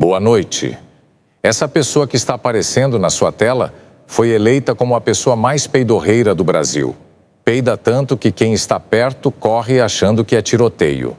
Boa noite. Essa pessoa que está aparecendo na sua tela foi eleita como a pessoa mais peidorreira do Brasil. Peida tanto que quem está perto corre achando que é tiroteio.